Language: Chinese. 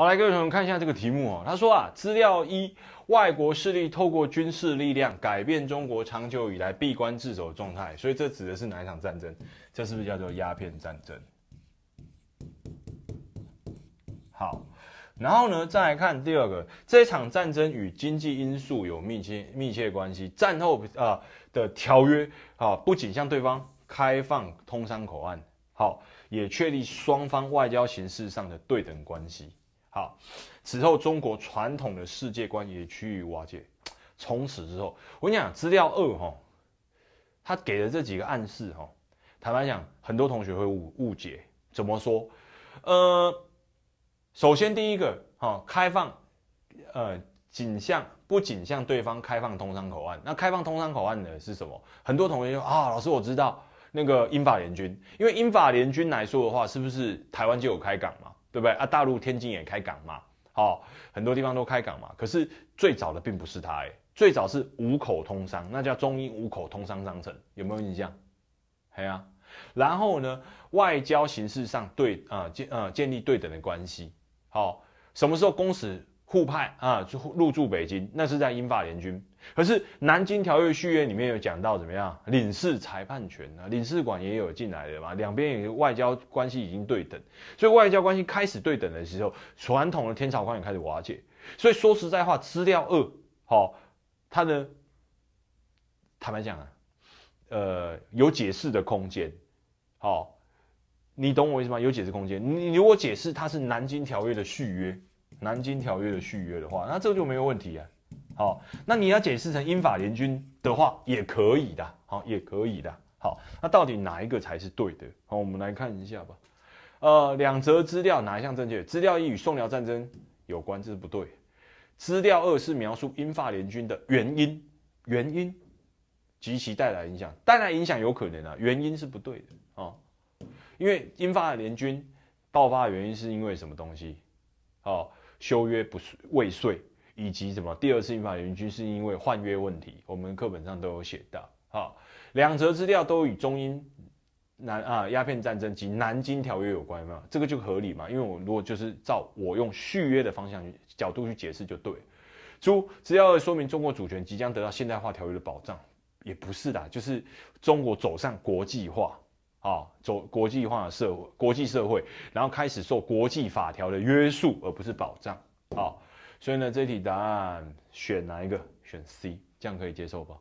好，来各位同学看一下这个题目哦。他说啊，资料一，外国势力透过军事力量改变中国长久以来闭关自守的状态，所以这指的是哪一场战争？这是不是叫做鸦片战争？好，然后呢，再来看第二个，这场战争与经济因素有密切密切关系。战后啊的条约啊，不仅向对方开放通商口岸，好，也确立双方外交形式上的对等关系。好，此后中国传统的世界观也趋于瓦解。从此之后，我跟你讲，资料二哈，他给的这几个暗示哈。坦白讲，很多同学会误误解。怎么说？呃，首先第一个哈，开放，呃，仅向不仅向对方开放通商口岸。那开放通商口岸的是什么？很多同学说啊，老师我知道，那个英法联军。因为英法联军来说的话，是不是台湾就有开港嘛？对不对啊？大陆天津也开港嘛，好，很多地方都开港嘛。可是最早的并不是它，哎，最早是五口通商，那叫中英五口通商商城，有没有印象？有啊。然后呢，外交形式上对啊建啊建立对等的关系，好，什么时候公使？互派啊，就入住北京，那是在英法联军。可是《南京条约》续约里面有讲到怎么样领事裁判权啊，领事馆也有进来的嘛？两边与外交关系已经对等，所以外交关系开始对等的时候，传统的天朝观也开始瓦解。所以说实在话，资料二好，它呢，坦白讲啊，呃，有解释的空间。好，你懂我意思吗？有解释空间？你如果解释它是《南京条约》的续约。南京条约的续约的话，那这个就没有问题啊。好，那你要解释成英法联军的话，也可以的。好，也可以的。好，那到底哪一个才是对的？好，我们来看一下吧。呃，两则资料哪一项正确？资料一与宋辽战争有关，这是不对。资料二是描述英法联军的原因、原因及其带来影响。带来影响有可能啊，原因是不对的啊。因为英法联军爆发的原因是因为什么东西？哦，修约不未遂，以及什么第二次英法联军是因为换约问题，我们课本上都有写到。哈，两则资料都与中英南啊鸦片战争及南京条约有关，嘛？这个就合理嘛？因为我如果就是照我用续约的方向去角度去解释就对。诸只要说明中国主权即将得到现代化条约的保障，也不是的，就是中国走上国际化。啊，走国际化的社会，国际社会，然后开始受国际法条的约束，而不是保障。啊，所以呢，这题答案选哪一个？选 C，这样可以接受吧？